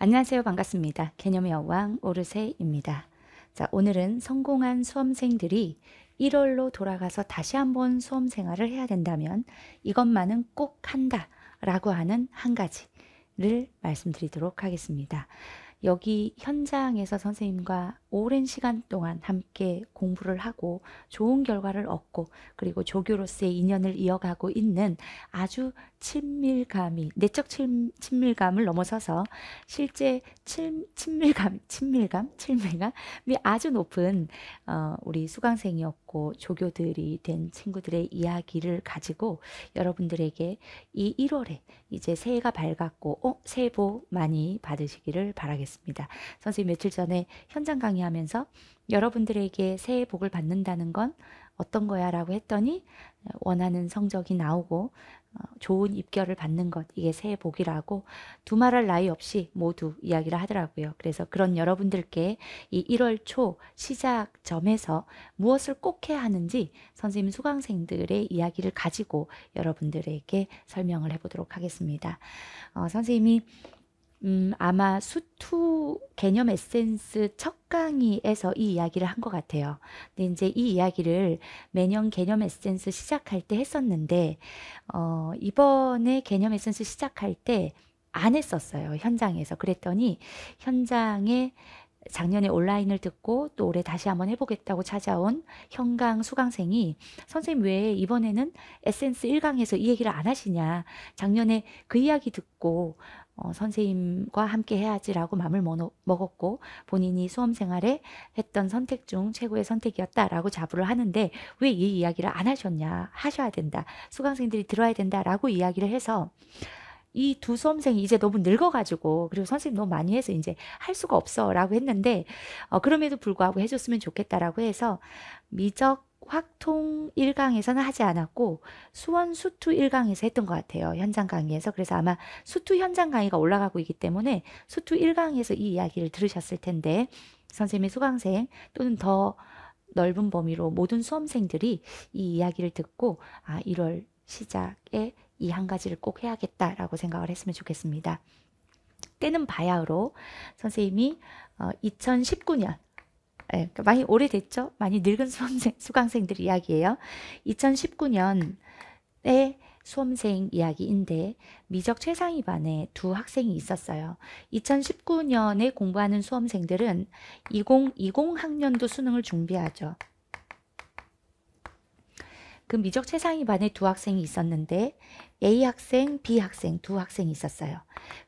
안녕하세요. 반갑습니다. 개념의 여왕 오르세입니다. 자, 오늘은 성공한 수험생들이 1월로 돌아가서 다시 한번 수험 생활을 해야 된다면 이것만은 꼭 한다 라고 하는 한 가지를 말씀드리도록 하겠습니다. 여기 현장에서 선생님과 오랜 시간 동안 함께 공부를 하고 좋은 결과를 얻고 그리고 조교로서의 인연을 이어가고 있는 아주 친밀감이 내적 친, 밀감을 넘어서서 실제 친, 밀감 친밀감, 친밀감이 아주 높은 어, 우리 수강생이었고 조교들이 된 친구들의 이야기를 가지고 여러분들에게 이 1월에 이제 새해가 밝았고 어, 새해 복 많이 받으시기를 바라겠습니다. 선생님 며칠 전에 현장 강의하면서 여러분들에게 새해 복을 받는다는 건 어떤 거야 라고 했더니 원하는 성적이 나오고 어, 좋은 입결을 받는 것 이게 새해 복이라고 두말할 나위 없이 모두 이야기를 하더라고요. 그래서 그런 여러분들께 이 1월 초 시작점에서 무엇을 꼭 해야 하는지 선생님 수강생들의 이야기를 가지고 여러분들에게 설명을 해보도록 하겠습니다. 어, 선생님이 음, 아마 수투 개념 에센스 첫 강의에서 이 이야기를 한 것 같아요. 근데 이제 이 이야기를 매년 개념 에센스 시작할 때 했었는데, 어, 이번에 개념 에센스 시작할 때 안 했었어요. 현장에서. 그랬더니 현장에 작년에 온라인을 듣고 또 올해 다시 한번 해보겠다고 찾아온 현강 수강생이 선생님 왜 이번에는 에센스 1강에서 이 얘기를 안 하시냐. 작년에 그 이야기 듣고 어, 선생님과 함께 해야지라고 마음을 먹었고 본인이 수험 생활에 했던 선택 중 최고의 선택이었다라고 자부를 하는데 왜 이 이야기를 안 하셨냐 하셔야 된다 수강생들이 들어야 된다라고 이야기를 해서 이 두 수험생이 이제 너무 늙어가지고 그리고 선생님 너무 많이 해서 이제 할 수가 없어라고 했는데 어, 그럼에도 불구하고 해줬으면 좋겠다라고 해서 미적 확통 1강에서는 하지 않았고 수원 수투 1강에서 했던 것 같아요. 현장 강의에서. 그래서 아마 수투 현장 강의가 올라가고 있기 때문에 수투 1강에서 이 이야기를 들으셨을 텐데 선생님의 수강생 또는 더 넓은 범위로 모든 수험생들이 이 이야기를 듣고 아 1월 시작에 이 한 가지를 꼭 해야겠다라고 생각을 했으면 좋겠습니다. 때는 바야흐로 선생님이 어, 2019년 예, 그 많이 오래됐죠? 많이 늙은 수험생, 수강생들 이야기예요. 2019년에 수험생 이야기인데 미적 최상위 반에 두 학생이 있었어요. 2019년에 공부하는 수험생들은 2020 학년도 수능을 준비하죠. 그 미적 최상위 반에 두 학생이 있었는데 A 학생, B 학생 두 학생이 있었어요.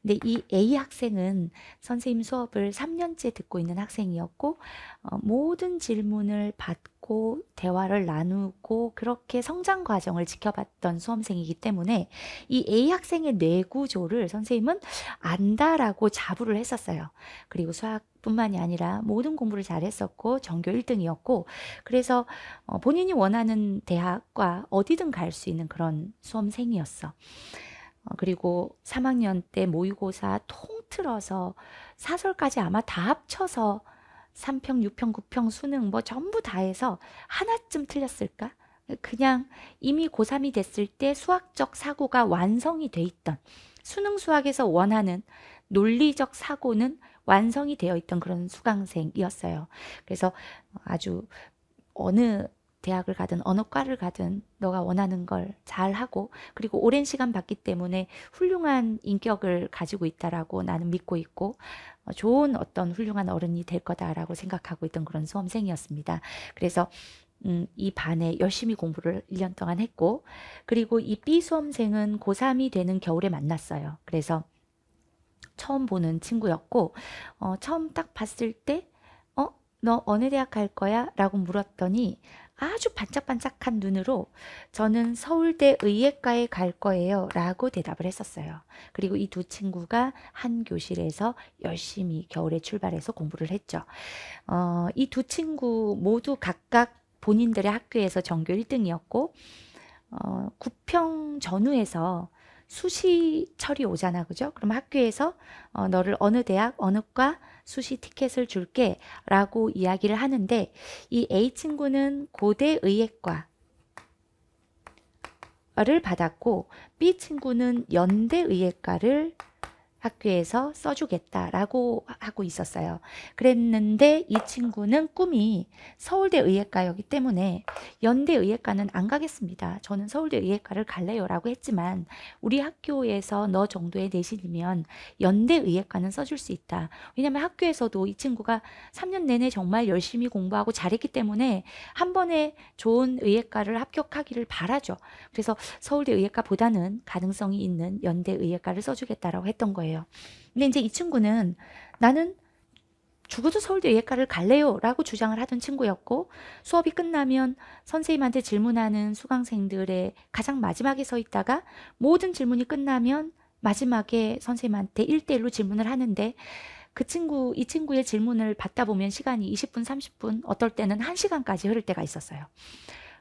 근데 이 A 학생은 선생님 수업을 3년째 듣고 있는 학생이었고 어, 모든 질문을 받고 대화를 나누고 그렇게 성장 과정을 지켜봤던 수험생이기 때문에 이 A 학생의 뇌 구조를 선생님은 안다라고 자부를 했었어요. 그리고 수학뿐만이 아니라 모든 공부를 잘했었고 전교 1등이었고 그래서 어, 본인이 원하는 대학과 어디든 갈 수 있는 그런 수험생이었어요. 있어. 어, 그리고 3학년 때 모의고사 통틀어서 사설까지 아마 다 합쳐서 3평, 6평, 9평, 수능 뭐 전부 다 해서 하나쯤 틀렸을까? 그냥 이미 고3이 됐을 때 수학적 사고가 완성이 돼 있던 수능 수학에서 원하는 논리적 사고는 완성이 되어 있던 그런 수강생이었어요. 그래서 아주 어느 대학을 가든 언어 과를 가든 너가 원하는 걸 잘하고 그리고 오랜 시간 봤기 때문에 훌륭한 인격을 가지고 있다라고 나는 믿고 있고 어, 좋은 어떤 훌륭한 어른이 될 거다라고 생각하고 있던 그런 수험생이었습니다. 그래서 음, 이 반에 열심히 공부를 1년 동안 했고 그리고 이 B 수험생은 고3이 되는 겨울에 만났어요. 그래서 처음 보는 친구였고 어, 처음 딱 봤을 때 어? 너 어느 대학 갈 거야? 라고 물었더니 아주 반짝반짝한 눈으로 저는 서울대 의예과에 갈 거예요 라고 대답을 했었어요. 그리고 이 두 친구가 한 교실에서 열심히 겨울에 출발해서 공부를 했죠. 어, 이 두 친구 모두 각각 본인들의 학교에서 전교 1등이었고 어, 구평 전후에서 수시철이 오잖아 그죠? 그럼 학교에서 어, 너를 어느 대학 어느 과 수시 티켓을 줄게 라고 이야기를 하는데 이 A 친구는 고대 의예과 를 받았고 B 친구는 연대 의예과를 학교에서 써주겠다라고 하고 있었어요. 그랬는데 이 친구는 꿈이 서울대 의예과였기 때문에 연대 의예과는 안 가겠습니다. 저는 서울대 의예과를 갈래요라고 했지만 우리 학교에서 너 정도의 내신이면 연대 의예과는 써줄 수 있다. 왜냐하면 학교에서도 이 친구가 3년 내내 정말 열심히 공부하고 잘했기 때문에 한 번에 좋은 의예과를 합격하기를 바라죠. 그래서 서울대 의예과보다는 가능성이 있는 연대 의예과를 써주겠다라고 했던 거예요. 거예요. 근데 이제 이 친구는 나는 죽어도 서울대 예과를 갈래요 라고 주장을 하던 친구였고 수업이 끝나면 선생님한테 질문하는 수강생들의 가장 마지막에 서 있다가 모든 질문이 끝나면 마지막에 선생님한테 일대일로 질문을 하는데 그 친구, 이 친구의 질문을 받다 보면 시간이 20분, 30분, 어떨 때는 1시간까지 흐를 때가 있었어요.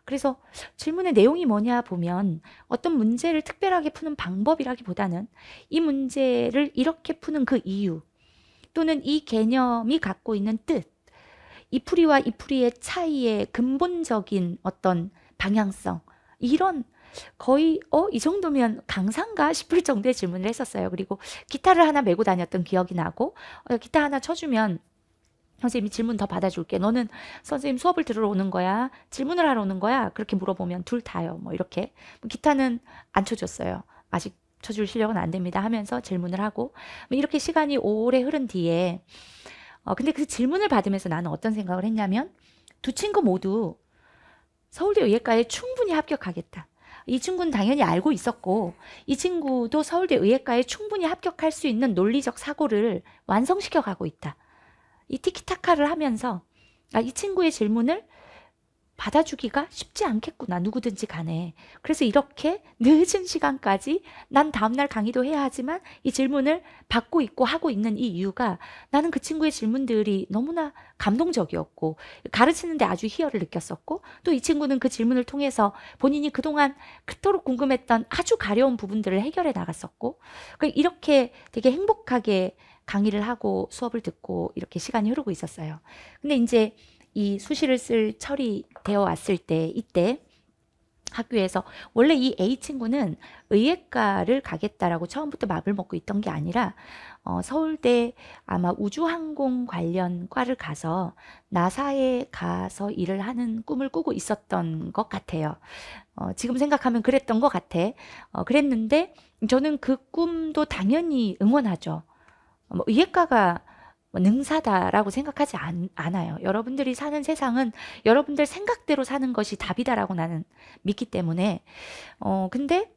그래서 질문의 내용이 뭐냐 보면 어떤 문제를 특별하게 푸는 방법이라기보다는 이 문제를 이렇게 푸는 그 이유 또는 이 개념이 갖고 있는 뜻, 이풀이와 이풀이의 차이의 근본적인 어떤 방향성 이런 거의 어 이 정도면 강사인가 싶을 정도의 질문을 했었어요. 그리고 기타를 하나 메고 다녔던 기억이 나고 어, 기타 하나 쳐주면 선생님이 질문 더 받아줄게. 너는 선생님 수업을 들으러 오는 거야? 질문을 하러 오는 거야? 그렇게 물어보면 둘 다요. 뭐 이렇게. 뭐 기타는 안 쳐줬어요. 아직 쳐줄 실력은 안 됩니다. 하면서 질문을 하고. 뭐 이렇게 시간이 오래 흐른 뒤에. 어, 근데 그 질문을 받으면서 나는 어떤 생각을 했냐면 두 친구 모두 서울대 의예과에 충분히 합격하겠다. 이 친구는 당연히 알고 있었고 이 친구도 서울대 의예과에 충분히 합격할 수 있는 논리적 사고를 완성시켜 가고 있다. 이 티키타카를 하면서 아, 이 친구의 질문을 받아주기가 쉽지 않겠구나 누구든지 간에 그래서 이렇게 늦은 시간까지 난 다음날 강의도 해야 하지만 이 질문을 받고 있고 하고 있는 이 이유가 나는 그 친구의 질문들이 너무나 감동적이었고 가르치는데 아주 희열을 느꼈었고 또 이 친구는 그 질문을 통해서 본인이 그동안 그토록 궁금했던 아주 가려운 부분들을 해결해 나갔었고 그 이렇게 되게 행복하게 강의를 하고 수업을 듣고 이렇게 시간이 흐르고 있었어요. 근데 이제 이 수시를 쓸 철이 되어 왔을 때 이때 학교에서 원래 이 A 친구는 의예과를 가겠다라고 처음부터 맘을 먹고 있던 게 아니라 어, 서울대 아마 우주항공 관련 과를 가서 나사에 가서 일을 하는 꿈을 꾸고 있었던 것 같아요. 어, 지금 생각하면 그랬던 것 같아. 어, 그랬는데 저는 그 꿈도 당연히 응원하죠. 뭐 이해과가 뭐 능사다라고 생각하지 않, 아요 여러분들이 사는 세상은 여러분들 생각대로 사는 것이 답이다라고 나는 믿기 때문에 어 근데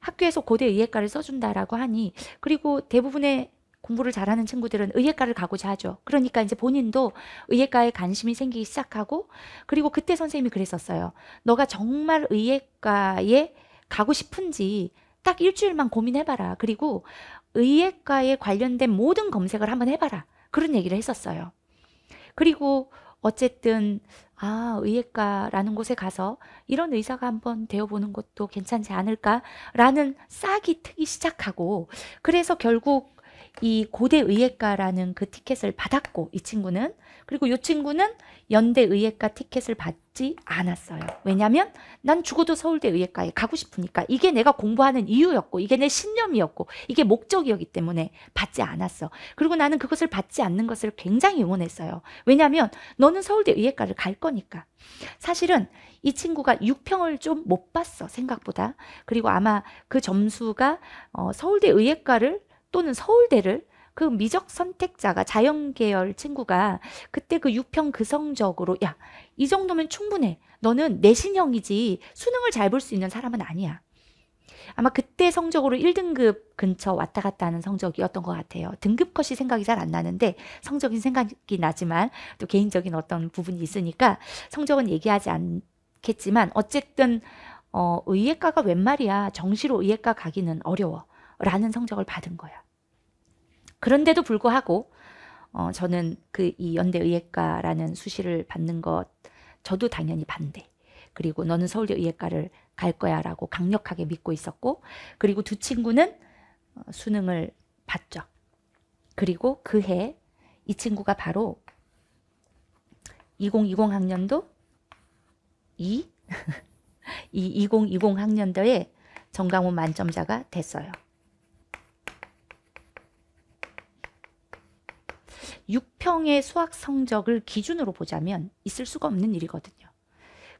학교에서 고대 의예과를 써준다라고 하니 그리고 대부분의 공부를 잘하는 친구들은 의예과를 가고자 하죠. 그러니까 이제 본인도 의예과에 관심이 생기기 시작하고 그리고 그때 선생님이 그랬었어요. 너가 정말 의예과에 가고 싶은지 딱 일주일만 고민해봐라. 그리고 의예과에 관련된 모든 검색을 한번 해봐라. 그런 얘기를 했었어요. 그리고 어쨌든 아 의예과라는 곳에 가서 이런 의사가 한번 되어보는 것도 괜찮지 않을까라는 싹이 트기 시작하고 그래서 결국 이 고대 의예과라는 그 티켓을 받았고 이 친구는 그리고 이 친구는 연대 의예과 티켓을 받지 않았어요. 왜냐면 난 죽어도 서울대 의예과에 가고 싶으니까 이게 내가 공부하는 이유였고 이게 내 신념이었고 이게 목적이었기 때문에 받지 않았어. 그리고 나는 그것을 받지 않는 것을 굉장히 응원했어요. 왜냐면 너는 서울대 의예과를 갈 거니까. 사실은 이 친구가 6평을 좀 못 봤어 생각보다. 그리고 아마 그 점수가 어, 서울대 의예과를 또는 서울대를 그 미적 선택자가 자연계열 친구가 그때 그 유평 그성적으로 야 이 정도면 충분해 너는 내신형이지 수능을 잘 볼 수 있는 사람은 아니야 아마 그때 성적으로 1등급 근처 왔다 갔다 하는 성적이었던 것 같아요. 등급 컷이 생각이 잘 안 나는데 성적인 생각이 나지만 또 개인적인 어떤 부분이 있으니까 성적은 얘기하지 않겠지만 어쨌든 어, 의예과가 웬 말이야 정시로 의예과 가기는 어려워 라는 성적을 받은 거야. 그런데도 불구하고 어, 저는 그 이 연대의예과라는 수시를 받는 것 저도 당연히 반대. 그리고 너는 서울대 의예과를 갈 거야라고 강력하게 믿고 있었고 그리고 두 친구는 어, 수능을 봤죠. 그리고 그해 이 친구가 바로 2020 학년도 2이2020 학년도에 정강훈 만점자가 됐어요. 6평의 수학 성적을 기준으로 보자면 있을 수가 없는 일이거든요.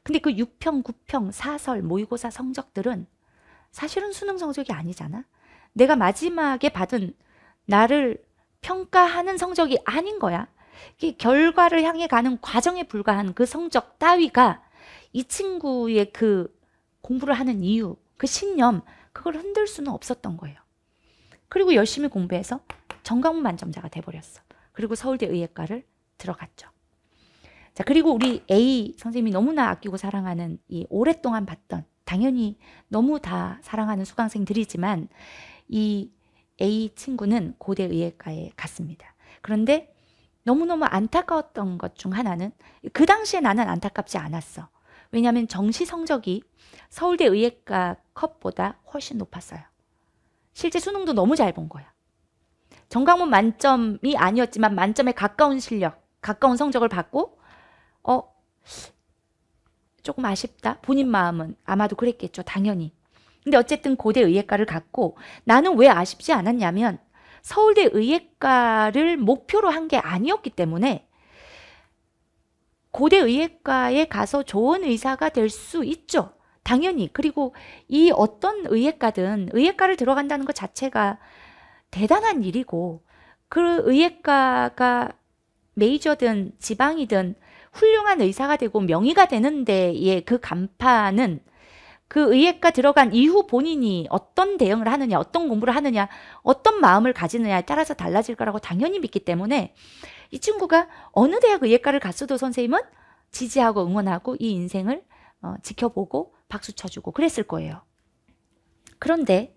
근데 그 6평, 9평, 사설, 모의고사 성적들은 사실은 수능 성적이 아니잖아. 내가 마지막에 받은 나를 평가하는 성적이 아닌 거야. 결과를 향해 가는 과정에 불과한 그 성적 따위가 이 친구의 그 공부를 하는 이유, 그 신념, 그걸 흔들 수는 없었던 거예요. 그리고 열심히 공부해서 전과목 만점자가 돼버렸어. 그리고 서울대 의예과를 들어갔죠. 자, 그리고 우리 A 선생님이 너무나 아끼고 사랑하는 이 오랫동안 봤던 당연히 너무 다 사랑하는 수강생들이지만 이 A 친구는 고대 의예과에 갔습니다. 그런데 너무너무 안타까웠던 것 중 하나는 그 당시에 나는 안타깝지 않았어. 왜냐하면 정시 성적이 서울대 의예과 컵보다 훨씬 높았어요. 실제 수능도 너무 잘 본 거야. 전강문 만점이 아니었지만 만점에 가까운 실력, 가까운 성적을 받고 어 조금 아쉽다. 본인 마음은 아마도 그랬겠죠. 당연히. 근데 어쨌든 고대 의예과를 갔고 나는 왜 아쉽지 않았냐면 서울대 의예과를 목표로 한 게 아니었기 때문에 고대 의예과에 가서 좋은 의사가 될 수 있죠. 당연히. 그리고 이 어떤 의예과든 의예과를 들어간다는 것 자체가 대단한 일이고 그 의예과가 메이저든 지방이든 훌륭한 의사가 되고 명의가 되는 데의 그 간판은 그 의예과 들어간 이후 본인이 어떤 대응을 하느냐, 어떤 공부를 하느냐, 어떤 마음을 가지느냐에 따라서 달라질 거라고 당연히 믿기 때문에 이 친구가 어느 대학 의예과를 갔어도 선생님은 지지하고 응원하고 이 인생을 어, 지켜보고 박수 쳐주고 그랬을 거예요. 그런데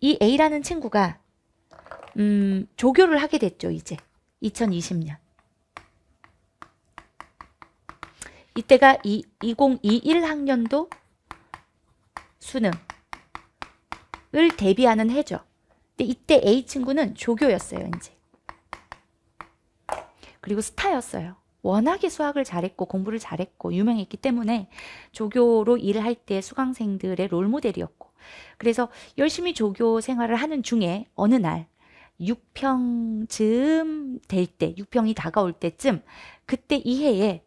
이 A라는 친구가 음, 조교를 하게 됐죠, 이제. 2020년. 이때가 이, 2021학년도 수능을 대비하는 해죠. 근데 이때 A 친구는 조교였어요, 이제. 그리고 스타였어요. 워낙에 수학을 잘했고 공부를 잘했고 유명했기 때문에 조교로 일을 할 때 수강생들의 롤모델이었고 그래서 열심히 조교 생활을 하는 중에 어느 날 6평쯤 될 때, 6평이 다가올 때쯤 그때 이 해에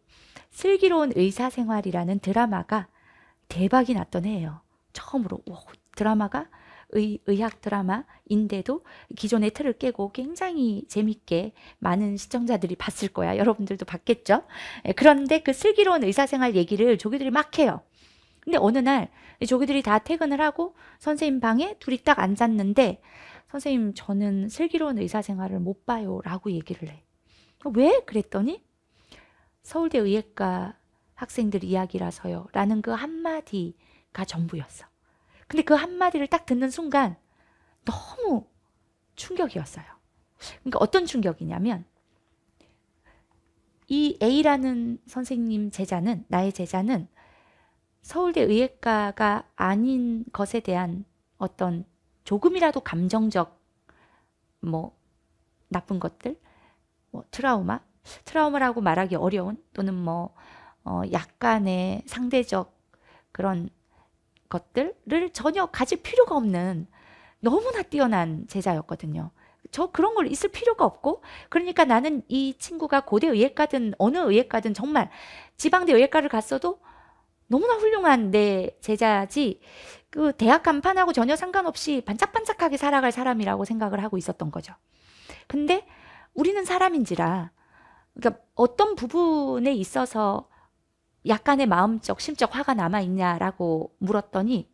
슬기로운 의사생활이라는 드라마가 대박이 났던 해예요. 처음으로 오, 드라마가 의, 의학 드라마인데도 기존의 틀을 깨고 굉장히 재밌게 많은 시청자들이 봤을 거야. 여러분들도 봤겠죠? 예, 그런데 그 슬기로운 의사생활 얘기를 조기들이 막 해요. 근데 어느 날 조기들이 다 퇴근을 하고 선생님 방에 둘이 딱 앉았는데 선생님, 저는 슬기로운 의사생활을 못 봐요. 라고 얘기를 해. 어, 왜? 그랬더니 서울대 의예과 학생들 이야기라서요. 라는 그 한마디가 전부였어. 근데 그 한마디를 딱 듣는 순간 너무 충격이었어요. 그러니까 어떤 충격이냐면 이 A라는 선생님 제자는 나의 제자는 서울대 의예과가 아닌 것에 대한 어떤 조금이라도 감정적 뭐 나쁜 것들 뭐 트라우마 트라우마라고 말하기 어려운 또는 뭐 어, 약간의 상대적 그런 것들을 전혀 가질 필요가 없는 너무나 뛰어난 제자였거든요. 저 그런 걸 있을 필요가 없고 그러니까 나는 이 친구가 고대 의예과든 어느 의예과든 정말 지방대 의예과를 갔어도 너무나 훌륭한 내 제자지 그 대학 간판하고 전혀 상관없이 반짝반짝하게 살아갈 사람이라고 생각을 하고 있었던 거죠. 근데 우리는 사람인지라 그러니까 어떤 부분에 있어서 약간의 마음적 심적 화가 남아 있냐라고 물었더니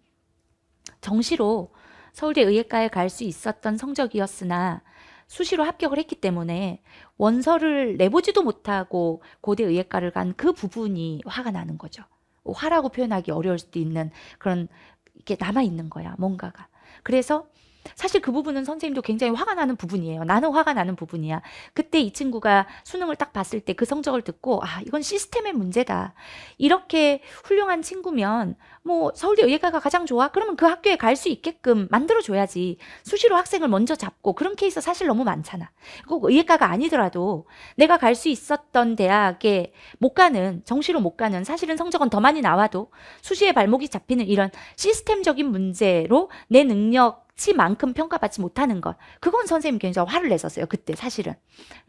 정시로 서울대 의예과에 갈 수 있었던 성적이었으나 수시로 합격을 했기 때문에 원서를 내보지도 못하고 고대 의예과를 간 그 부분이 화가 나는 거죠. 화라고 표현하기 어려울 수도 있는 그런 이게 남아 있는 거야 뭔가가. 그래서 사실 그 부분은 선생님도 굉장히 화가 나는 부분이에요. 나는 화가 나는 부분이야. 그때 이 친구가 수능을 딱 봤을 때 그 성적을 듣고 아 이건 시스템의 문제다. 이렇게 훌륭한 친구면 뭐 서울대 의예과가 가장 좋아? 그러면 그 학교에 갈 수 있게끔 만들어줘야지. 수시로 학생을 먼저 잡고 그런 케이스 사실 너무 많잖아. 꼭 의예과가 아니더라도 내가 갈 수 있었던 대학에 못 가는 정시로 못 가는 사실은 성적은 더 많이 나와도 수시에 발목이 잡히는 이런 시스템적인 문제로 내 능력 가치만큼 평가받지 못하는 것. 그건 선생님 굉장히 화를 냈었어요. 그때 사실은.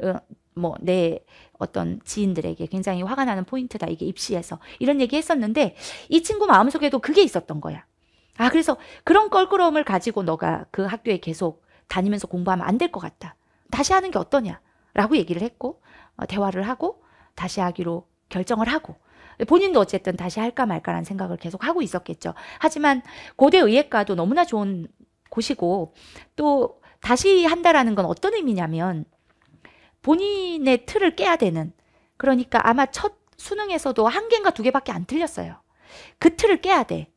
어, 뭐내 어떤 지인들에게 굉장히 화가 나는 포인트다. 이게 입시에서. 이런 얘기 했었는데 이 친구 마음속에도 그게 있었던 거야. 아 그래서 그런 껄끄러움을 가지고 너가 그 학교에 계속 다니면서 공부하면 안 될 것 같다. 다시 하는 게 어떠냐? 라고 얘기를 했고 어, 대화를 하고 다시 하기로 결정을 하고 본인도 어쨌든 다시 할까 말까라는 생각을 계속 하고 있었겠죠. 하지만 고대 의예과도 너무나 좋은 보시고 또 다시 한다라는 건 어떤 의미냐면 본인의 틀을 깨야 되는 그러니까 아마 첫 수능에서도 한 개인가 두 개밖에 안 틀렸어요. 그 틀을 깨야 돼.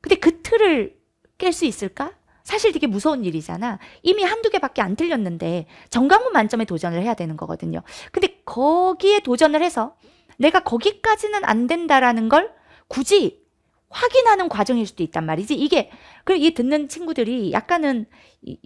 근데 그 틀을 깰 수 있을까? 사실 되게 무서운 일이잖아. 이미 한두 개밖에 안 틀렸는데 정강문 만점에 도전을 해야 되는 거거든요. 근데 거기에 도전을 해서 내가 거기까지는 안 된다라는 걸 굳이 확인하는 과정일 수도 있단 말이지. 이게 그리고 이 듣는 친구들이 약간은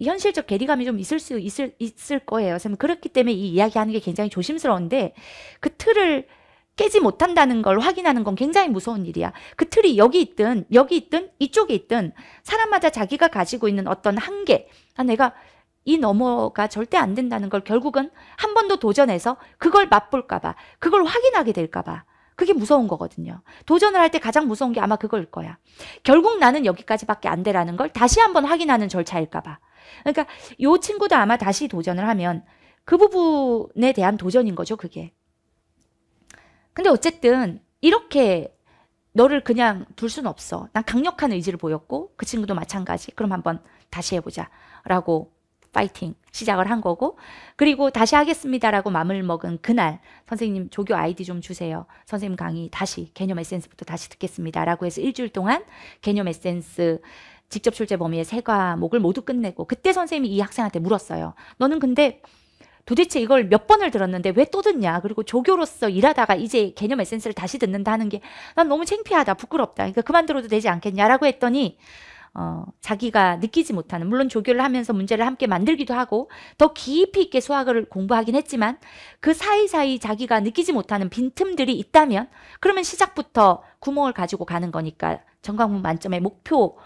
현실적 괴리감이 좀 있을 수 있을 있을 거예요. 선생님 그렇기 때문에 이 이야기하는 게 굉장히 조심스러운데 그 틀을 깨지 못한다는 걸 확인하는 건 굉장히 무서운 일이야. 그 틀이 여기 있든 여기 있든 이쪽에 있든 사람마다 자기가 가지고 있는 어떤 한계, 아 내가 이너머가 절대 안 된다는 걸 결국은 한번도 도전해서 그걸 맛볼까봐, 그걸 확인하게 될까봐 그게 무서운 거거든요. 도전을 할 때 가장 무서운 게 아마 그걸 거야. 결국 나는 여기까지밖에 안되라는걸 다시 한번 확인하는 절차일까봐. 그러니까 요 친구도 아마 다시 도전을 하면 그 부분에 대한 도전인 거죠, 그게. 근데 어쨌든 이렇게 너를 그냥 둘 순 없어. 난 강력한 의지를 보였고 그 친구도 마찬가지. 그럼 한번 다시 해보자. 라고 파이팅 시작을 한 거고 그리고 다시 하겠습니다라고 마음을 먹은 그날 선생님 조교 아이디 좀 주세요. 선생님 강의 다시 개념 에센스부터 다시 듣겠습니다라고 해서 일주일 동안 개념 에센스 직접 출제 범위의 세 과목을 모두 끝내고 그때 선생님이 이 학생한테 물었어요. 너는 근데 도대체 이걸 몇 번을 들었는데 왜 또 듣냐? 그리고 조교로서 일하다가 이제 개념 에센스를 다시 듣는다 는게 난 너무 창피하다, 부끄럽다. 그러니까 그만 들어도 되지 않겠냐라고 했더니 어, 자기가 느끼지 못하는 물론 조교를 하면서 문제를 함께 만들기도 하고 더 깊이 있게 수학을 공부하긴 했지만 그 사이사이 자기가 느끼지 못하는 빈틈들이 있다면 그러면 시작부터 구멍을 가지고 가는 거니까 전광문 만점의 목표로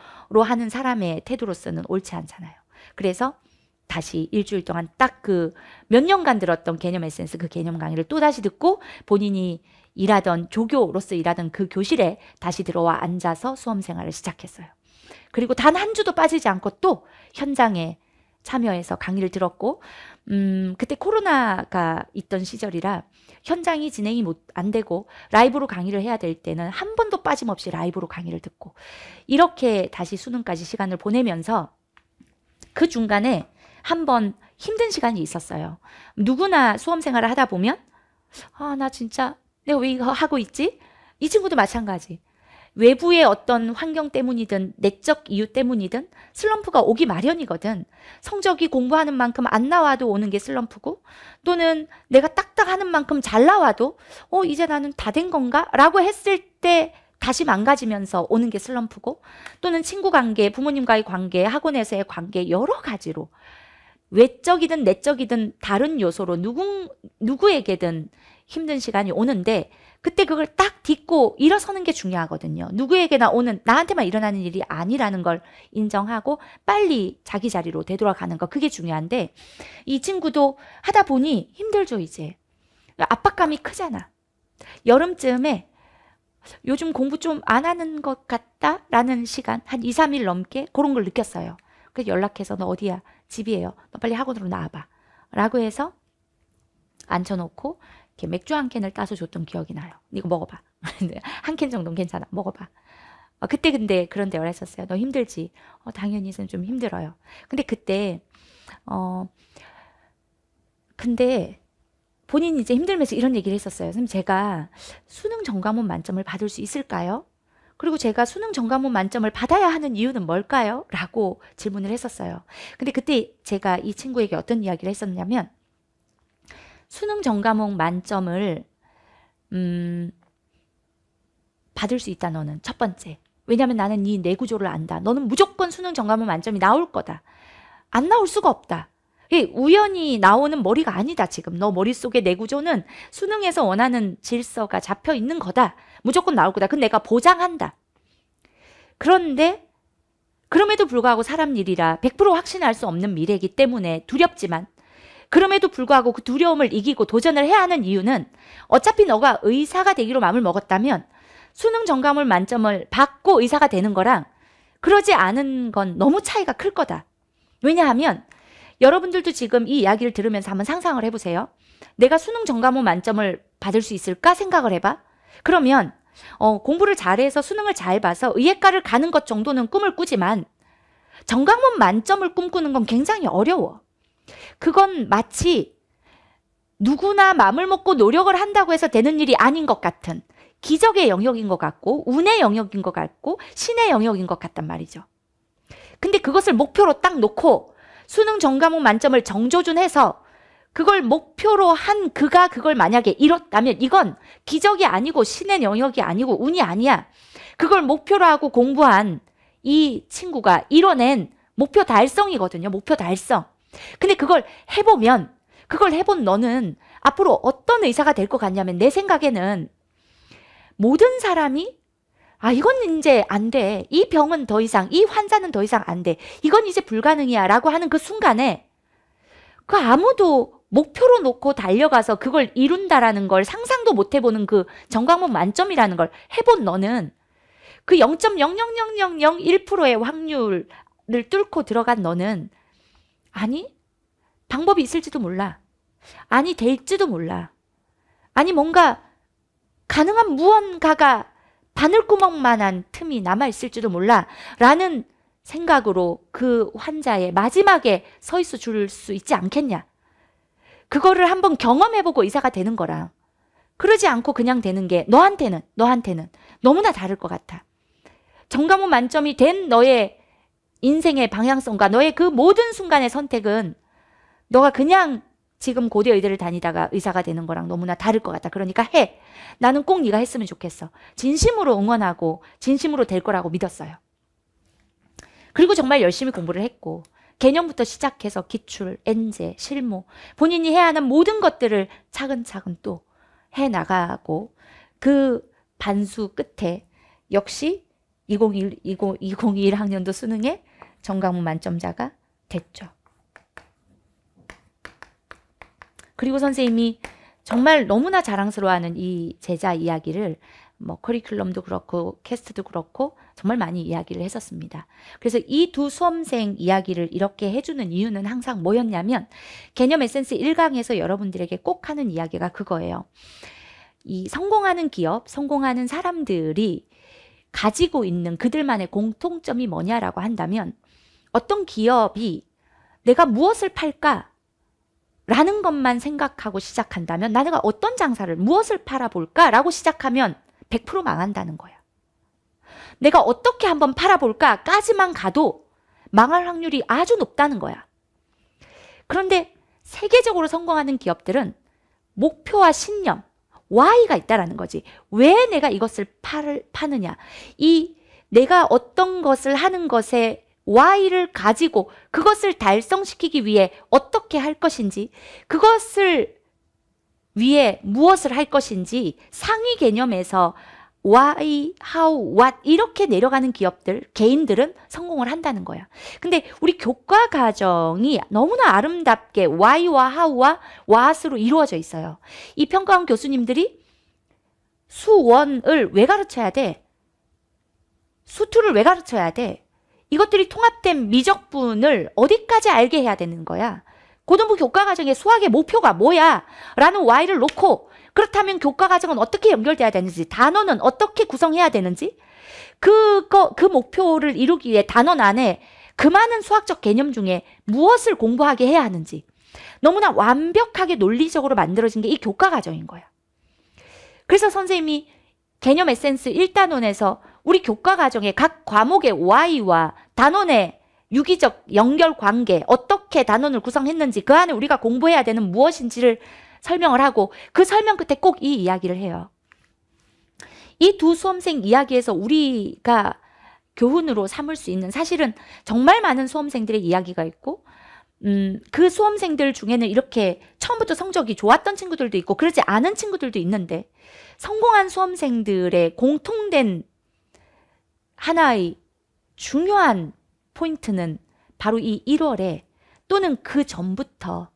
하는 사람의 태도로서는 옳지 않잖아요. 그래서 다시 일주일 동안 딱 그 몇 년간 들었던 개념 에센스 그 개념 강의를 또 다시 듣고 본인이 일하던 조교로서 일하던 그 교실에 다시 들어와 앉아서 수험 생활을 시작했어요. 그리고 단 한 주도 빠지지 않고 또 현장에 참여해서 강의를 들었고, 음, 그때 코로나가 있던 시절이라 현장이 진행이 못, 안 되고 라이브로 강의를 해야 될 때는 한 번도 빠짐없이 라이브로 강의를 듣고 이렇게 다시 수능까지 시간을 보내면서 그 중간에 한 번 힘든 시간이 있었어요. 누구나 수험 생활을 하다 보면 아, 나 진짜 내가 왜 이거 하고 있지? 이 친구도 마찬가지. 외부의 어떤 환경 때문이든 내적 이유 때문이든 슬럼프가 오기 마련이거든. 성적이 공부하는 만큼 안 나와도 오는 게 슬럼프고 또는 내가 딱딱하는 만큼 잘 나와도 어 이제 나는 다 된 건가? 라고 했을 때 다시 망가지면서 오는 게 슬럼프고 또는 친구 관계, 부모님과의 관계, 학원에서의 관계 여러 가지로 외적이든 내적이든 다른 요소로 누구, 누구에게든 힘든 시간이 오는데 그때 그걸 딱 딛고 일어서는 게 중요하거든요. 누구에게나 오는 나한테만 일어나는 일이 아니라는 걸 인정하고 빨리 자기 자리로 되돌아가는 거 그게 중요한데 이 친구도 하다 보니 힘들죠 이제 압박감이 크잖아. 여름쯤에 요즘 공부 좀 안 하는 것 같다라는 시간 한 2, 3일 넘게 그런 걸 느꼈어요. 그래서 연락해서 너 어디야? 집이에요. 너 빨리 학원으로 나와봐. 라고 해서 앉혀놓고 이렇게 맥주 한 캔을 따서 줬던 기억이 나요. 이거 먹어봐. 네. 한캔 정도는 괜찮아. 먹어봐. 어, 그때 근데 그런 대화를 했었어요. 너 힘들지? 어, 당연히 좀 힘들어요. 근데 그때 어 근데 본인이 이제 힘들면서 이런 얘기를 했었어요. 선생님 제가 수능 전과문 만점을 받을 수 있을까요? 그리고 제가 수능 전과문 만점을 받아야 하는 이유는 뭘까요? 라고 질문을 했었어요. 근데 그때 제가 이 친구에게 어떤 이야기를 했었냐면 수능 전과목 만점을 음, 받을 수 있다 너는 첫 번째. 왜냐하면 나는 이내 네 구조를 안다. 너는 무조건 수능 전과목 만점이 나올 거다. 안 나올 수가 없다. 우연히 나오는 머리가 아니다 지금 너 머릿속에 내 네 구조는 수능에서 원하는 질서가 잡혀 있는 거다 무조건 나올 거다 그건 내가 보장한다 그런데 그럼에도 불구하고 사람 일이라 100% 확신할 수 없는 미래이기 때문에 두렵지만 그럼에도 불구하고 그 두려움을 이기고 도전을 해야 하는 이유는 어차피 너가 의사가 되기로 마음을 먹었다면 수능 전검을 만점을 받고 의사가 되는 거랑 그러지 않은 건 너무 차이가 클 거다. 왜냐하면 여러분들도 지금 이 이야기를 들으면서 한번 상상을 해보세요. 내가 수능 전과목 만점을 받을 수 있을까 생각을 해봐. 그러면 어, 공부를 잘해서 수능을 잘 봐서 의예과를 가는 것 정도는 꿈을 꾸지만 전과목 만점을 꿈꾸는 건 굉장히 어려워. 그건 마치 누구나 마음을 먹고 노력을 한다고 해서 되는 일이 아닌 것 같은 기적의 영역인 것 같고 운의 영역인 것 같고 신의 영역인 것 같단 말이죠. 근데 그것을 목표로 딱 놓고 수능 전과목 만점을 정조준해서 그걸 목표로 한 그가 그걸 만약에 이뤘다면 이건 기적이 아니고 신의 영역이 아니고 운이 아니야. 그걸 목표로 하고 공부한 이 친구가 이뤄낸 목표 달성이거든요. 목표 달성. 근데 그걸 해보면 그걸 해본 너는 앞으로 어떤 의사가 될 것 같냐면 내 생각에는 모든 사람이 아 이건 이제 안 돼. 이 병은 더 이상 이 환자는 더 이상 안 돼. 이건 이제 불가능이야 라고 하는 그 순간에 그 아무도 목표로 놓고 달려가서 그걸 이룬다라는 걸 상상도 못 해보는 그 정광문 만점이라는 걸 해본 너는 그 0.0000001%의 확률을 뚫고 들어간 너는 아니, 방법이 있을지도 몰라. 아니, 될지도 몰라. 아니, 뭔가 가능한 무언가가 바늘구멍만한 틈이 남아있을지도 몰라. 라는 생각으로 그 환자의 마지막에 서있어 줄 수 있지 않겠냐. 그거를 한번 경험해보고 의사가 되는 거랑 그러지 않고 그냥 되는 게 너한테는, 너한테는 너무나 다를 것 같아. 정감은 만점이 된 너의 인생의 방향성과 너의 그 모든 순간의 선택은 너가 그냥 지금 고대 의대를 다니다가 의사가 되는 거랑 너무나 다를 것 같다. 그러니까 해. 나는 꼭 네가 했으면 좋겠어. 진심으로 응원하고 진심으로 될 거라고 믿었어요. 그리고 정말 열심히 공부를 했고 개념부터 시작해서 기출, 엔제, 실무 본인이 해야 하는 모든 것들을 차근차근 또 해 나가고 그 반수 끝에 역시 2021, 2021학년도 수능에 정강문 만점자가 됐죠. 그리고 선생님이 정말 너무나 자랑스러워하는 이 제자 이야기를 뭐 커리큘럼도 그렇고 캐스트도 그렇고 정말 많이 이야기를 했었습니다. 그래서 이 두 수험생 이야기를 이렇게 해주는 이유는 항상 뭐였냐면 개념 에센스 1강에서 여러분들에게 꼭 하는 이야기가 그거예요. 이 성공하는 기업, 성공하는 사람들이 가지고 있는 그들만의 공통점이 뭐냐라고 한다면 어떤 기업이 내가 무엇을 팔까? 라는 것만 생각하고 시작한다면 나는 어떤 장사를 무엇을 팔아볼까? 라고 시작하면 100% 망한다는 거야. 내가 어떻게 한번 팔아볼까? 까지만 가도 망할 확률이 아주 높다는 거야. 그런데 세계적으로 성공하는 기업들은 목표와 신념, why가 있다라는 거지. 왜 내가 이것을 팔, 파느냐. 이 내가 어떤 것을 하는 것에 Y를 가지고 그것을 달성시키기 위해 어떻게 할 것인지, 그것을 위해 무엇을 할 것인지 상위 개념에서 why, how, what 이렇게 내려가는 기업들, 개인들은 성공을 한다는 거야. 근데 우리 교과 과정이 너무나 아름답게 why와 how와 what으로 이루어져 있어요. 이 평가원 교수님들이 수원을 왜 가르쳐야 돼? 수투를 왜 가르쳐야 돼? 이것들이 통합된 미적분을 어디까지 알게 해야 되는 거야? 고등부 교과과정의 수학의 목표가 뭐야? 라는 Y를 놓고 그렇다면 교과과정은 어떻게 연결돼야 되는지 단원은 어떻게 구성해야 되는지 그거, 그 목표를 이루기 위해 단원 안에 그 많은 수학적 개념 중에 무엇을 공부하게 해야 하는지 너무나 완벽하게 논리적으로 만들어진 게 이 교과과정인 거야. 그래서 선생님이 개념 에센스 1단원에서 우리 교과 과정에 각 과목의 Y와 단원의 유기적 연결 관계, 어떻게 단원을 구성했는지 그 안에 우리가 공부해야 되는 무엇인지를 설명을 하고 그 설명 끝에 꼭 이 이야기를 해요. 이 두 수험생 이야기에서 우리가 교훈으로 삼을 수 있는 사실은 정말 많은 수험생들의 이야기가 있고 음, 그 수험생들 중에는 이렇게 처음부터 성적이 좋았던 친구들도 있고 그러지 않은 친구들도 있는데 성공한 수험생들의 공통된 하나의 중요한 포인트는 바로 이 1월에 또는 그 전부터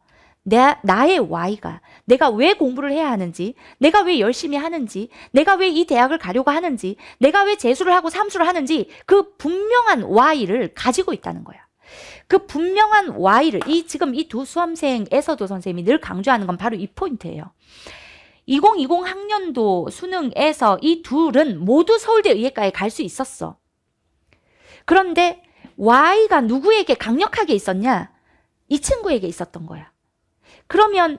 내, 나의 와이가 내가 왜 공부를 해야 하는지, 내가 왜 열심히 하는지, 내가 왜 이 대학을 가려고 하는지, 내가 왜 재수를 하고 삼수를 하는지 그 분명한 와이를 가지고 있다는 거야. 그 분명한 와이를 이 지금 이 두 수험생에서도 선생님이 늘 강조하는 건 바로 이 포인트예요. 2020 학년도 수능에서 이 둘은 모두 서울대 의예과에 갈 수 있었어. 그런데 Y가 누구에게 강력하게 있었냐? 이 친구에게 있었던 거야. 그러면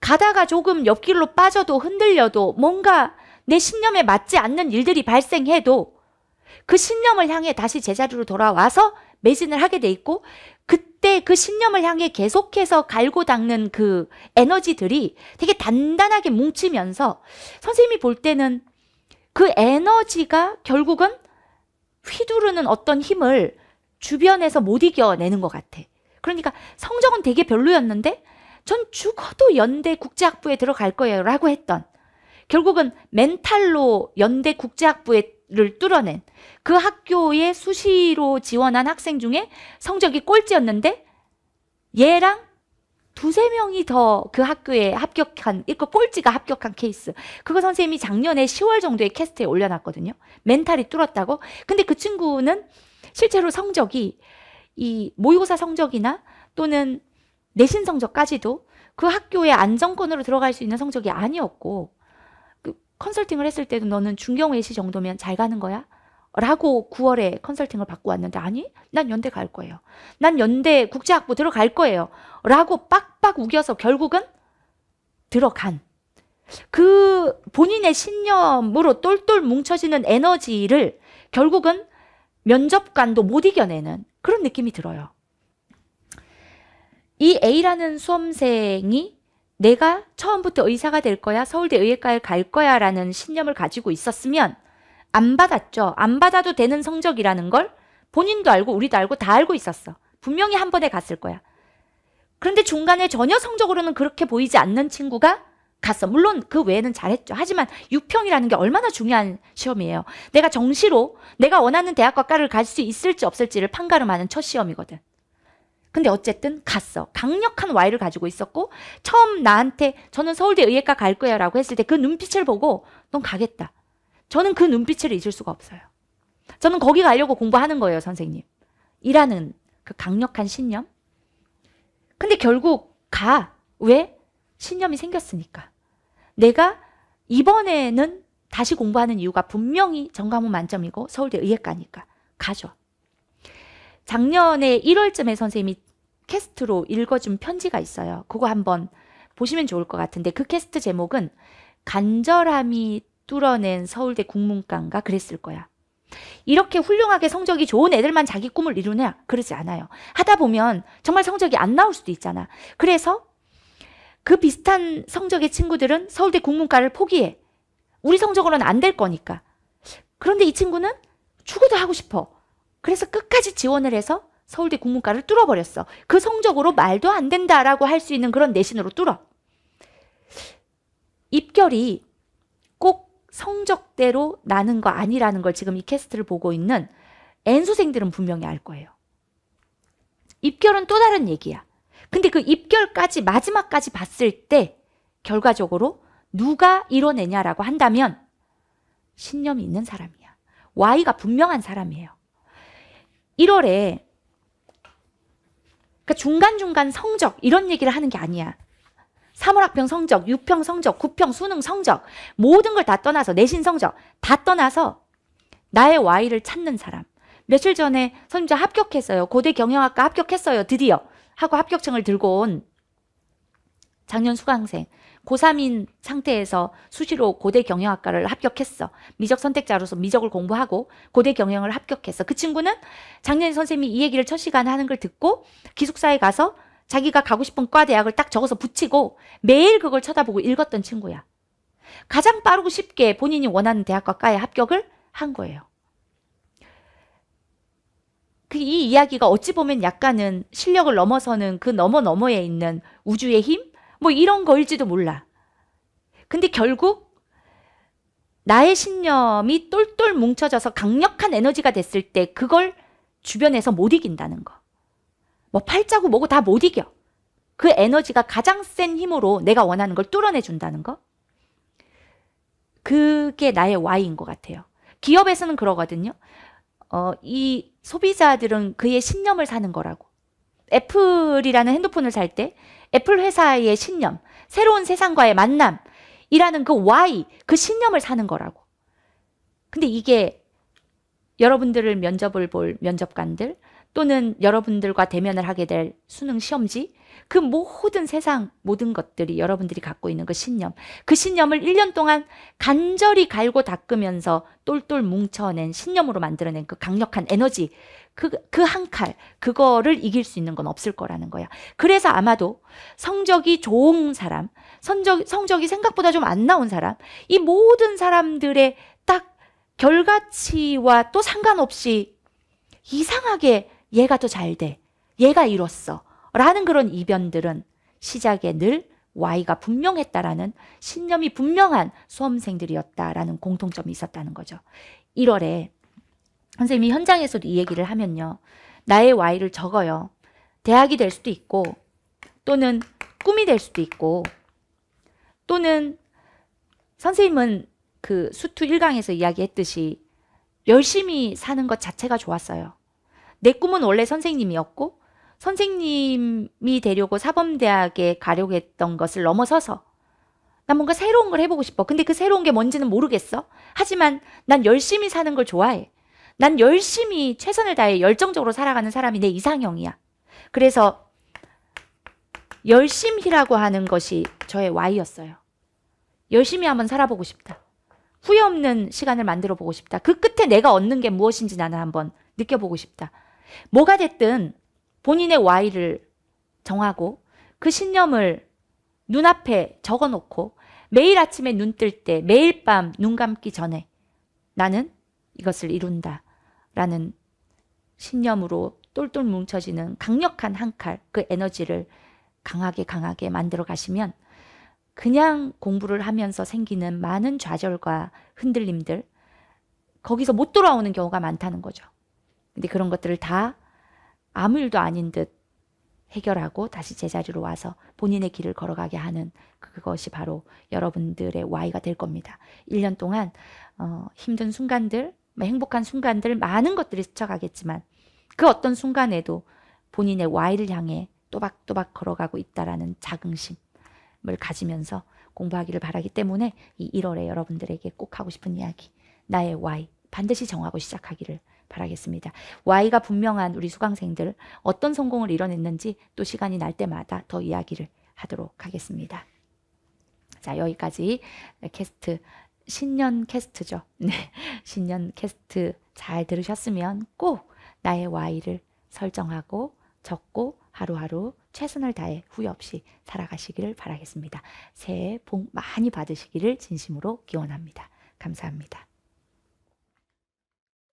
가다가 조금 옆길로 빠져도 흔들려도 뭔가 내 신념에 맞지 않는 일들이 발생해도 그 신념을 향해 다시 제자리로 돌아와서 매진을 하게 돼 있고 그때 그 신념을 향해 계속해서 갈고 닦는 그 에너지들이 되게 단단하게 뭉치면서 선생님이 볼 때는 그 에너지가 결국은 휘두르는 어떤 힘을 주변에서 못 이겨내는 것 같아. 그러니까 성적은 되게 별로였는데 전 죽어도 연대 국제학부에 들어갈 거예요 라고 했던 결국은 멘탈로 연대 국제학부에 를 뚫어낸 그 학교에 수시로 지원한 학생 중에 성적이 꼴찌였는데 얘랑 두세 명이 더 그 학교에 합격한 이 꼴찌가 합격한 케이스 그거 선생님이 작년에 10월 정도에 캐스트에 올려놨거든요 멘탈이 뚫었다고 근데 그 친구는 실제로 성적이 이 모의고사 성적이나 또는 내신 성적까지도 그 학교의 안정권으로 들어갈 수 있는 성적이 아니었고 컨설팅을 했을 때도 너는 중경 외시 정도면 잘 가는 거야? 라고 9월에 컨설팅을 받고 왔는데 아니 난 연대 갈 거예요. 난 연대 국제학부 들어갈 거예요. 라고 빡빡 우겨서 결국은 들어간 그 본인의 신념으로 똘똘 뭉쳐지는 에너지를 결국은 면접관도 못 이겨내는 그런 느낌이 들어요. 이 A라는 수험생이 내가 처음부터 의사가 될 거야, 서울대 의예과에 갈 거야 라는 신념을 가지고 있었으면 안 받았죠. 안 받아도 되는 성적이라는 걸 본인도 알고 우리도 알고 다 알고 있었어. 분명히 한 번에 갔을 거야. 그런데 중간에 전혀 성적으로는 그렇게 보이지 않는 친구가 갔어. 물론 그 외에는 잘했죠. 하지만 육평이라는 게 얼마나 중요한 시험이에요. 내가 정시로 내가 원하는 대학과를 갈 수 있을지 없을지를 판가름하는 첫 시험이거든. 근데 어쨌든 갔어. 강력한 Y를 가지고 있었고 처음 나한테 저는 서울대 의예과 갈 거야 라고 했을 때 그 눈빛을 보고 넌 가겠다. 저는 그 눈빛을 잊을 수가 없어요. 저는 거기 가려고 공부하는 거예요, 선생님. 이라는 그 강력한 신념. 근데 결국 가. 왜? 신념이 생겼으니까. 내가 이번에는 다시 공부하는 이유가 분명히 전과문 만점이고 서울대 의예과니까. 가죠. 작년에 1월쯤에 선생님이 캐스트로 읽어준 편지가 있어요. 그거 한번 보시면 좋을 것 같은데 그 캐스트 제목은 간절함이 뚫어낸 서울대 국문과인가 그랬을 거야. 이렇게 훌륭하게 성적이 좋은 애들만 자기 꿈을 이루냐? 그러지 않아요. 하다 보면 정말 성적이 안 나올 수도 있잖아. 그래서 그 비슷한 성적의 친구들은 서울대 국문과를 포기해. 우리 성적으로는 안 될 거니까. 그런데 이 친구는 축구도 하고 싶어. 그래서 끝까지 지원을 해서 서울대 국문과를 뚫어버렸어. 그 성적으로 말도 안 된다라고 할 수 있는 그런 내신으로 뚫어. 입결이 꼭 성적대로 나는 거 아니라는 걸 지금 이 캐스트를 보고 있는 N수생들은 분명히 알 거예요. 입결은 또 다른 얘기야. 근데 그 입결까지 마지막까지 봤을 때 결과적으로 누가 이뤄내냐라고 한다면 신념이 있는 사람이야. Y가 분명한 사람이에요. 1월에 그러니까 중간중간 성적 이런 얘기를 하는 게 아니야. 3월 학평 성적, 6평 성적, 9평 수능 성적 모든 걸 다 떠나서 내신 성적 다 떠나서 나의 Y를 찾는 사람. 며칠 전에 선임자 합격했어요. 고대 경영학과 합격했어요. 드디어 하고 합격증을 들고 온 작년 수강생. 고3인 상태에서 수시로 고대 경영학과를 합격했어. 미적 선택자로서 미적을 공부하고 고대 경영을 합격했어. 그 친구는 작년에 선생님이 이 얘기를 첫 시간에 하는 걸 듣고 기숙사에 가서 자기가 가고 싶은 과 대학을 딱 적어서 붙이고 매일 그걸 쳐다보고 읽었던 친구야. 가장 빠르고 쉽게 본인이 원하는 대학과 과에 합격을 한 거예요. 그 이 이야기가 어찌 보면 약간은 실력을 넘어서는 그 너머너머에 있는 우주의 힘? 뭐 이런 거일지도 몰라. 근데 결국 나의 신념이 똘똘 뭉쳐져서 강력한 에너지가 됐을 때 그걸 주변에서 못 이긴다는 거. 뭐 팔자고 뭐고 다 못 이겨. 그 에너지가 가장 센 힘으로 내가 원하는 걸 뚫어내 준다는 거. 그게 나의 Y인 것 같아요. 기업에서는 그러거든요. 어, 이 소비자들은 그의 신념을 사는 거라고. 애플이라는 핸드폰을 살때 애플 회사의 신념, 새로운 세상과의 만남이라는 그 why, 그 신념을 사는 거라고. 근데 이게 여러분들을 면접을 볼 면접관들, 또는 여러분들과 대면을 하게 될 수능 시험지 그 모든 세상 모든 것들이 여러분들이 갖고 있는 그 신념 그 신념을 1년 동안 간절히 갈고 닦으면서 똘똘 뭉쳐낸 신념으로 만들어낸 그 강력한 에너지 그 그한칼 그거를 이길 수 있는 건 없을 거라는 거야 그래서 아마도 성적이 좋은 사람 성적, 성적이 생각보다 좀 안 나온 사람 이 모든 사람들의 딱 결과치와 또 상관없이 이상하게 얘가 더 잘 돼. 얘가 이뤘어. 라는 그런 이변들은 시작에 늘 Y가 분명했다라는 신념이 분명한 수험생들이었다라는 공통점이 있었다는 거죠. 1월에 선생님이 현장에서도 이 얘기를 하면요. 나의 Y를 적어요. 대학이 될 수도 있고 또는 꿈이 될 수도 있고 또는 선생님은 그 수투 1강에서 이야기했듯이 열심히 사는 것 자체가 좋았어요. 내 꿈은 원래 선생님이었고 선생님이 되려고 사범대학에 가려고 했던 것을 넘어서서 나 뭔가 새로운 걸 해보고 싶어. 근데 그 새로운 게 뭔지는 모르겠어. 하지만 난 열심히 사는 걸 좋아해. 난 열심히 최선을 다해 열정적으로 살아가는 사람이 내 이상형이야. 그래서 열심히라고 하는 것이 저의 Y였어요. 열심히 한번 살아보고 싶다. 후회 없는 시간을 만들어 보고 싶다. 그 끝에 내가 얻는 게 무엇인지 나는 한번 느껴보고 싶다. 뭐가 됐든 본인의 Y를 정하고 그 신념을 눈앞에 적어놓고 매일 아침에 눈 뜰 때, 매일 밤 눈 감기 전에 나는 이것을 이룬다. 라는 신념으로 똘똘 뭉쳐지는 강력한 한 칼, 그 에너지를 강하게 강하게 만들어 가시면 그냥 공부를 하면서 생기는 많은 좌절과 흔들림들, 거기서 못 돌아오는 경우가 많다는 거죠. 근데 그런 것들을 다 아무 일도 아닌 듯 해결하고 다시 제자리로 와서 본인의 길을 걸어가게 하는 그것이 바로 여러분들의 Y가 될 겁니다. 1년 동안 어, 힘든 순간들, 뭐 행복한 순간들 많은 것들이 스쳐가겠지만 그 어떤 순간에도 본인의 Y를 향해 또박또박 걸어가고 있다라는 자긍심을 가지면서 공부하기를 바라기 때문에 이 1월에 여러분들에게 꼭 하고 싶은 이야기 나의 Y 반드시 정하고 시작하기를 바라겠습니다. Y가 분명한 우리 수강생들 어떤 성공을 이뤄냈는지 또 시간이 날 때마다 더 이야기를 하도록 하겠습니다. 자 여기까지 캐스트 신년 캐스트죠. 네, 신년 캐스트 잘 들으셨으면 꼭 나의 Y를 설정하고 적고 하루하루 최선을 다해 후회 없이 살아가시기를 바라겠습니다. 새해 복 많이 받으시기를 진심으로 기원합니다. 감사합니다.